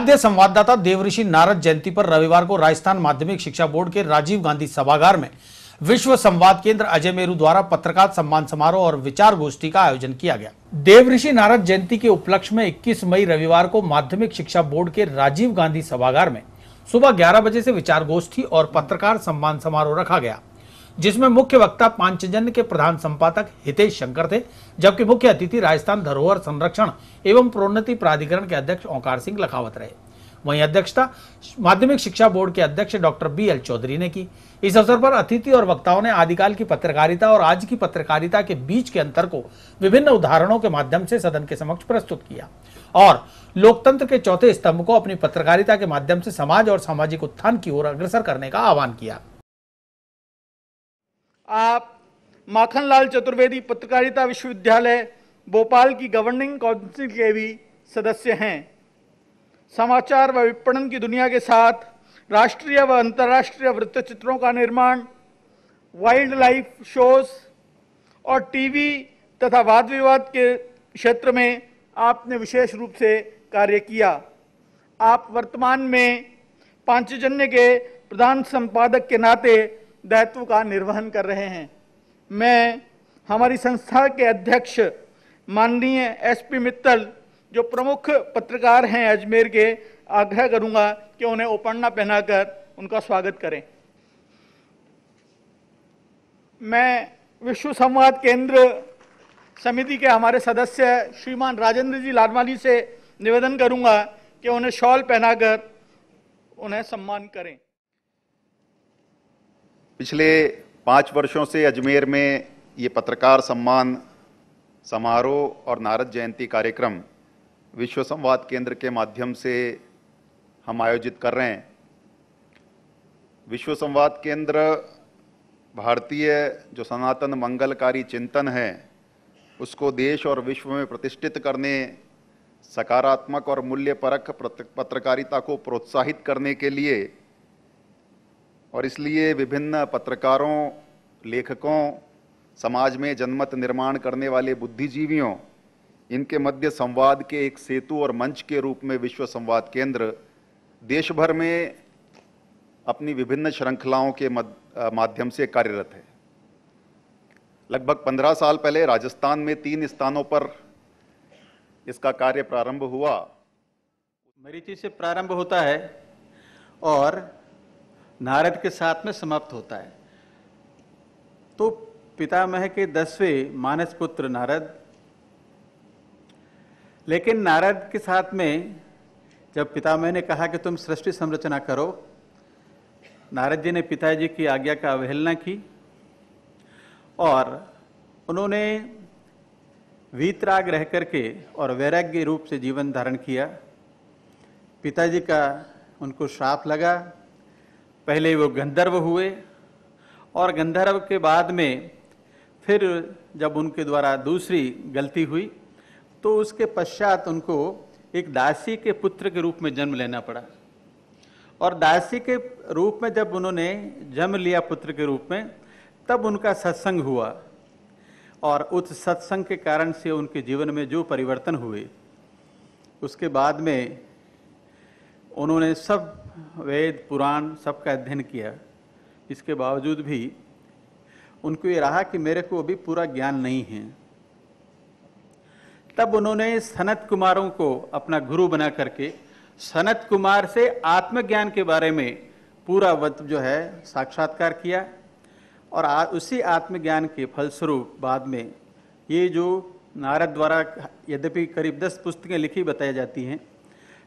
आद्य संवाददाता देवऋषि नारद जयंती पर रविवार को राजस्थान माध्यमिक शिक्षा बोर्ड के राजीव गांधी सभागार में विश्व संवाद केंद्र अजय मेरू द्वारा पत्रकार सम्मान समारोह और विचार गोष्ठी का आयोजन किया गया देवऋषि नारद जयंती के उपलक्ष्य में 21 मई रविवार को माध्यमिक शिक्षा बोर्ड के राजीव गांधी सभागार में सुबह ग्यारह बजे से विचार गोष्ठी और पत्रकार सम्मान समारोह रखा गया जिसमें मुख्य वक्ता पांचजन के प्रधान संपादक हितेश शंकर थे जबकि मुख्य अतिथि राजस्थान धरोहर संरक्षण एवं प्रोन्नति प्राधिकरण के अध्यक्ष ओंकार सिंह लखावत रहे वहीं अध्यक्षता माध्यमिक शिक्षा बोर्ड के अध्यक्ष डॉक्टर बी एल चौधरी ने की इस अवसर पर अतिथि और वक्ताओं ने आदिकाल की पत्रकारिता और आज की पत्रकारिता के बीच के अंतर को विभिन्न उदाहरणों के माध्यम से सदन के समक्ष प्रस्तुत किया और लोकतंत्र के चौथे स्तंभ को अपनी पत्रकारिता के माध्यम से समाज और सामाजिक उत्थान की ओर अग्रसर करने का आह्वान किया आप माखनलाल चतुर्वेदी पत्रकारिता विश्वविद्यालय भोपाल की गवर्निंग काउंसिल के भी सदस्य हैं समाचार व विपणन की दुनिया के साथ राष्ट्रीय व अंतर्राष्ट्रीय वृत्तचित्रों का निर्माण वाइल्ड लाइफ शोज और टीवी तथा वाद विवाद के क्षेत्र में आपने विशेष रूप से कार्य किया आप वर्तमान में पांचजन्य के प्रधान संपादक के नाते दायित्व का निर्वहन कर रहे हैं मैं हमारी संस्था के अध्यक्ष माननीय एसपी मित्तल जो प्रमुख पत्रकार हैं अजमेर के आग्रह करूंगा कि उन्हें ओपन्ना पहनाकर उनका स्वागत करें मैं विश्व संवाद केंद्र समिति के हमारे सदस्य श्रीमान राजेंद्र जी लाडवानी से निवेदन करूंगा कि उन्हें शॉल पहनाकर उन्हें सम्मान करें पिछले पाँच वर्षों से अजमेर में ये पत्रकार सम्मान समारोह और नारद जयंती कार्यक्रम विश्व संवाद केंद्र के माध्यम से हम आयोजित कर रहे हैं विश्व संवाद केंद्र भारतीय जो सनातन मंगलकारी चिंतन है उसको देश और विश्व में प्रतिष्ठित करने सकारात्मक और मूल्यपरक पत्रकारिता को प्रोत्साहित करने के लिए और इसलिए विभिन्न पत्रकारों लेखकों समाज में जनमत निर्माण करने वाले बुद्धिजीवियों इनके मध्य संवाद के एक सेतु और मंच के रूप में विश्व संवाद केंद्र देश भर में अपनी विभिन्न श्रृंखलाओं के माध्यम से कार्यरत है लगभग पंद्रह साल पहले राजस्थान में तीन स्थानों पर इसका कार्य प्रारंभ हुआ मरीची से प्रारंभ होता है और नारद के साथ में समाप्त होता है तो पितामह के दसवें मानस पुत्र नारद लेकिन नारद के साथ में जब पितामह ने कहा कि तुम सृष्टि संरचना करो नारद जी ने पिताजी की आज्ञा का अवहेलना की और उन्होंने वीतराग रह करके और वैराग्य रूप से जीवन धारण किया पिताजी का उनको श्राप लगा पहले वो गंधर्व हुए और गंधर्व के बाद में फिर जब उनके द्वारा दूसरी गलती हुई तो उसके पश्चात उनको एक दासी के पुत्र के रूप में जन्म लेना पड़ा और दासी के रूप में जब उन्होंने जन्म लिया पुत्र के रूप में तब उनका सत्संग हुआ और उस सत्संग के कारण से उनके जीवन में जो परिवर्तन हुए उसके बाद में उन्होंने सब वेद पुराण सबका अध्ययन किया इसके बावजूद भी उनको ये रहा कि मेरे को अभी पूरा ज्ञान नहीं है तब उन्होंने सनत कुमारों को अपना गुरु बना करके सनत कुमार से आत्मज्ञान के बारे में पूरा वत जो है साक्षात्कार किया और आ, उसी आत्मज्ञान के फलस्वरूप बाद में ये जो नारद द्वारा यद्यपि करीब दस पुस्तकें लिखी बताई जाती हैं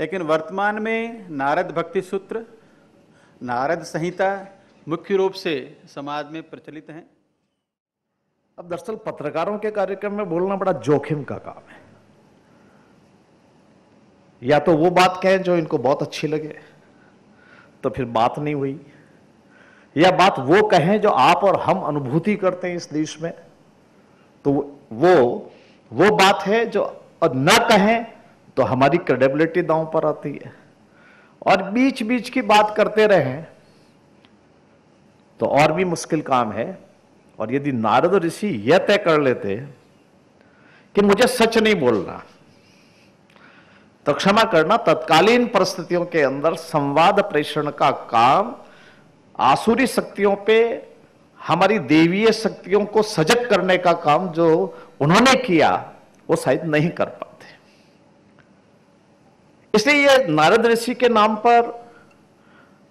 लेकिन वर्तमान में नारद भक्ति सूत्र नारद संहिता मुख्य रूप से समाज में प्रचलित हैं अब दरअसल पत्रकारों के कार्यक्रम में बोलना बड़ा जोखिम का काम है या तो वो बात कहें जो इनको बहुत अच्छी लगे तो फिर बात नहीं हुई या बात वो कहें जो आप और हम अनुभूति करते हैं इस देश में तो वो वो बात है जो और न कहें तो हमारी क्रेडिबिलिटी दांव पर आती है और बीच बीच की बात करते रहे तो और भी मुश्किल काम है और यदि नारद ऋषि यह तय कर लेते कि मुझे सच नहीं बोलना तो क्षमा करना तत्कालीन परिस्थितियों के अंदर संवाद प्रेषण का काम आसुरी शक्तियों पे हमारी देवीय शक्तियों को सजग करने का काम जो उन्होंने किया वो शायद नहीं कर पाए इसलिए ये नारद ऋषि के नाम पर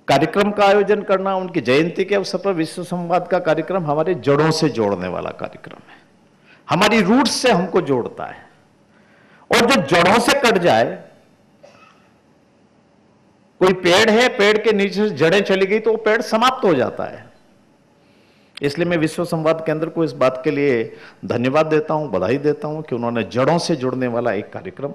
कार्यक्रम का आयोजन करना उनकी जयंती के अवसर पर विश्व संवाद का कार्यक्रम हमारे जड़ों से जोड़ने वाला कार्यक्रम है हमारी रूट से हमको जोड़ता है और जो जड़ों से कट जाए कोई पेड़ है पेड़ के नीचे से जड़ें चली गई तो वो पेड़ समाप्त हो जाता है इसलिए मैं विश्व संवाद केंद्र को इस बात के लिए धन्यवाद देता हूं बधाई देता हूं कि उन्होंने जड़ों से जुड़ने वाला एक कार्यक्रम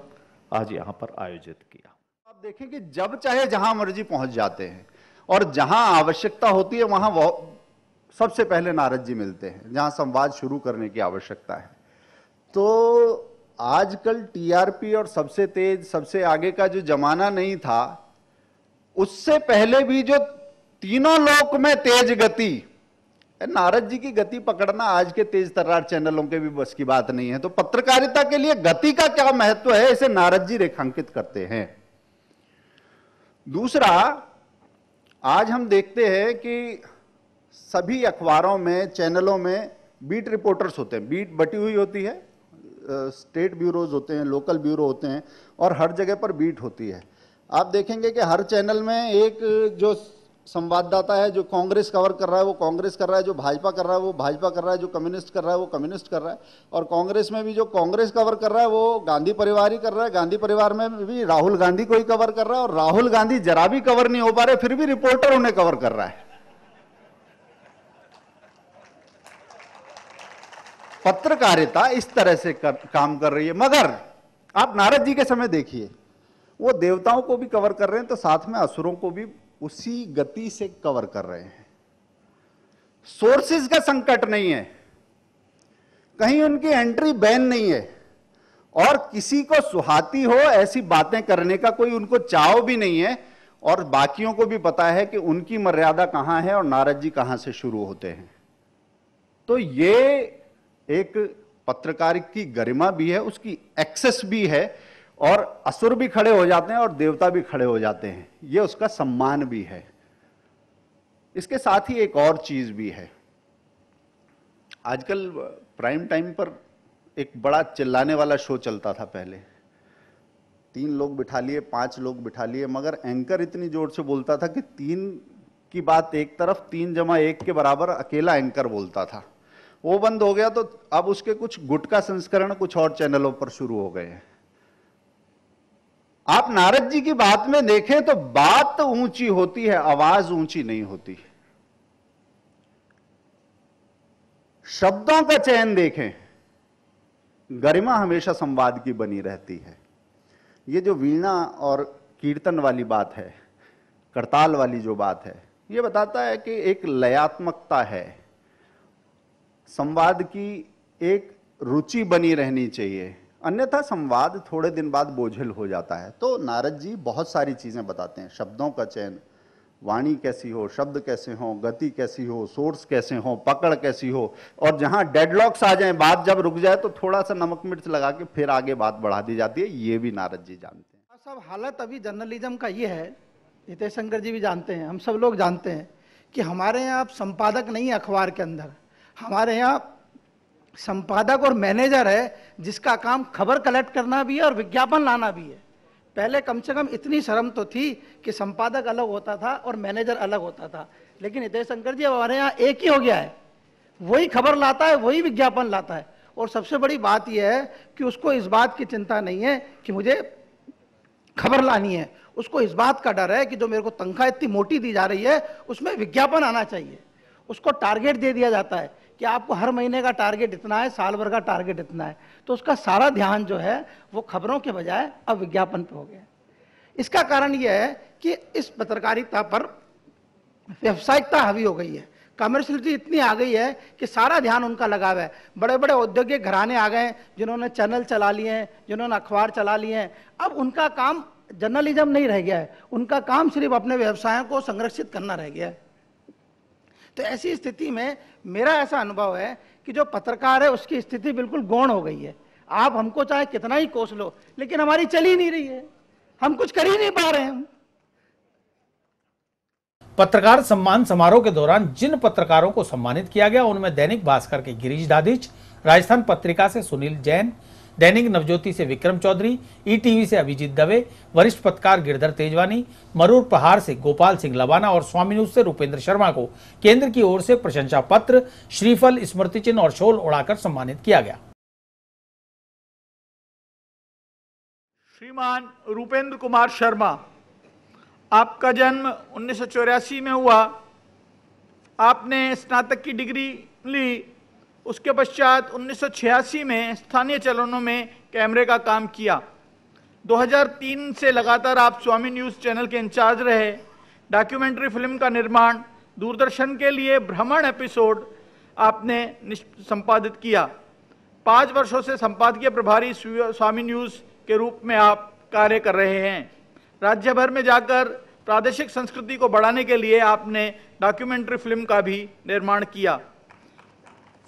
आज यहाँ पर आयोजित किया आप देखें कि जब चाहे जहाँ मर्जी पहुँच जाते हैं और जहाँ आवश्यकता होती है वहाँ सबसे पहले नारद जी मिलते हैं जहाँ संवाद शुरू करने की आवश्यकता है तो आजकल टीआरपी और सबसे तेज सबसे आगे का जो जमाना नहीं था उससे पहले भी जो तीनों लोक में तेज गति नारद जी की गति पकड़ना आज के तेज तर्रार चैनलों के भी बस की बात नहीं है तो पत्रकारिता के लिए गति का क्या महत्व है इसे नारद जी रेखांकित करते हैं दूसरा आज हम देखते हैं कि सभी अखबारों में चैनलों में बीट रिपोर्टर्स होते हैं बीट बटी हुई होती है स्टेट ब्यूरोज होते हैं लोकल ब्यूरो होते हैं और हर जगह पर बीट होती है आप देखेंगे कि हर चैनल में एक जो संवाददाता है जो कांग्रेस कवर कर रहा है वो कांग्रेस कर रहा है जो भाजपा कर रहा है वो भाजपा कर रहा है जो कम्युनिस्ट कर रहा है वो कम्युनिस्ट कर रहा है और कांग्रेस में भी जो कांग्रेस कवर कर रहा है वो गांधी परिवार ही कर रहा है गांधी परिवार में भी राहुल गांधी को ही कवर कर रहा है और राहुल गांधी जरा भी कवर नहीं हो पा रहे फिर भी रिपोर्टर उन्हें कवर कर रहा है पत्रकारिता इस तरह से कर, काम कर रही है मगर आप नारद जी के समय देखिए वो देवताओं को भी कवर कर रहे हैं तो साथ में असुरों को भी उसी गति से कवर कर रहे हैं सोर्सेज का संकट नहीं है कहीं उनकी एंट्री बैन नहीं है और किसी को सुहाती हो ऐसी बातें करने का कोई उनको चाव भी नहीं है और बाकियों को भी पता है कि उनकी मर्यादा कहां है और नारद जी कहां से शुरू होते हैं तो ये एक पत्रकार की गरिमा भी है उसकी एक्सेस भी है और असुर भी खड़े हो जाते हैं और देवता भी खड़े हो जाते हैं ये उसका सम्मान भी है इसके साथ ही एक और चीज भी है आजकल प्राइम टाइम पर एक बड़ा चिल्लाने वाला शो चलता था पहले तीन लोग बिठा लिए पांच लोग बिठा लिए मगर एंकर इतनी जोर से बोलता था कि तीन की बात एक तरफ तीन जमा एक के बराबर अकेला एंकर बोलता था वो बंद हो गया तो अब उसके कुछ गुटका संस्करण कुछ और चैनलों पर शुरू हो गए हैं आप नारद जी की बात में देखें तो बात ऊंची होती है आवाज ऊंची नहीं होती शब्दों का चयन देखें गरिमा हमेशा संवाद की बनी रहती है ये जो वीणा और कीर्तन वाली बात है करताल वाली जो बात है ये बताता है कि एक लयात्मकता है संवाद की एक रुचि बनी रहनी चाहिए अन्यथा संवाद थोड़े दिन बाद बोझिल हो जाता है तो नारद जी बहुत सारी चीज़ें बताते हैं शब्दों का चयन वाणी कैसी हो शब्द कैसे हो गति कैसी हो सोर्स कैसे हो पकड़ कैसी हो और जहाँ डेडलॉक्स आ जाए बात जब रुक जाए तो थोड़ा सा नमक मिर्च लगा के फिर आगे बात बढ़ा दी जाती है ये भी नारद जी जानते हैं सब हालत अभी जर्नलिज्म का ये है नितेश शंकर जी भी जानते हैं हम सब लोग जानते हैं कि हमारे यहाँ आप संपादक नहीं अखबार के अंदर हमारे यहाँ संपादक और मैनेजर है जिसका काम खबर कलेक्ट करना भी है और विज्ञापन लाना भी है पहले कम से कम इतनी शर्म तो थी कि संपादक अलग होता था और मैनेजर अलग होता था लेकिन हितेश शंकर जी हमारे यहाँ एक ही हो गया है वही खबर लाता है वही विज्ञापन लाता है और सबसे बड़ी बात यह है कि उसको इस बात की चिंता नहीं है कि मुझे खबर लानी है उसको इस बात का डर है कि जो मेरे को तनख्वाह इतनी मोटी दी जा रही है उसमें विज्ञापन आना चाहिए उसको टारगेट दे दिया जाता है कि आपको हर महीने का टारगेट इतना है साल भर का टारगेट इतना है तो उसका सारा ध्यान जो है वो खबरों के बजाय अब विज्ञापन पर हो गया इसका कारण यह है कि इस पत्रकारिता पर व्यावसायिकता हावी हो गई है कमर्शलिटी इतनी आ गई है कि सारा ध्यान उनका लगा हुआ है बड़े बड़े औद्योगिक घराने आ गए जिन्होंने चैनल चला लिए हैं जिन्होंने अखबार चला लिए हैं अब उनका काम जर्नलिज्म नहीं रह गया है उनका काम सिर्फ अपने व्यवसायों को संरक्षित करना रह गया है तो ऐसी स्थिति में मेरा ऐसा अनुभव है कि जो पत्रकार है उसकी स्थिति बिल्कुल गौण हो गई है आप हमको चाहे कितना ही कोस लो लेकिन हमारी चली नहीं रही है हम कुछ कर ही नहीं पा रहे हैं पत्रकार सम्मान समारोह के दौरान जिन पत्रकारों को सम्मानित किया गया उनमें दैनिक भास्कर के गिरीश दादिच राजस्थान पत्रिका से सुनील जैन दैनिक नवज्योति से विक्रम चौधरी ईटीवी e से अभिजीत दवे वरिष्ठ पत्रकार गिरधर तेजवानी मरूर पहाड़ से गोपाल सिंह लवाना और स्वामी न्यूज से रूपेंद्र शर्मा को केंद्र की ओर से प्रशंसा पत्र श्रीफल स्मृति चिन्ह और शोल उड़ाकर सम्मानित किया गया श्रीमान रूपेंद्र कुमार शर्मा आपका जन्म उन्नीस में हुआ आपने स्नातक की डिग्री ली उसके पश्चात 1986 में स्थानीय चैनलों में कैमरे का काम किया 2003 से लगातार आप स्वामी न्यूज़ चैनल के इंचार्ज रहे डॉक्यूमेंट्री फिल्म का निर्माण दूरदर्शन के लिए भ्रमण एपिसोड आपने संपादित किया पाँच वर्षों से संपादकीय प्रभारी स्वामी न्यूज़ के रूप में आप कार्य कर रहे हैं राज्य भर में जाकर प्रादेशिक संस्कृति को बढ़ाने के लिए आपने डॉक्यूमेंट्री फिल्म का भी निर्माण किया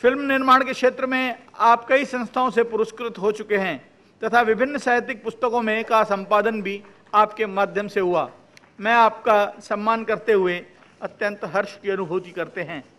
फिल्म निर्माण के क्षेत्र में आप कई संस्थाओं से पुरस्कृत हो चुके हैं तथा विभिन्न साहित्यिक पुस्तकों में का संपादन भी आपके माध्यम से हुआ मैं आपका सम्मान करते हुए अत्यंत हर्ष की अनुभूति करते हैं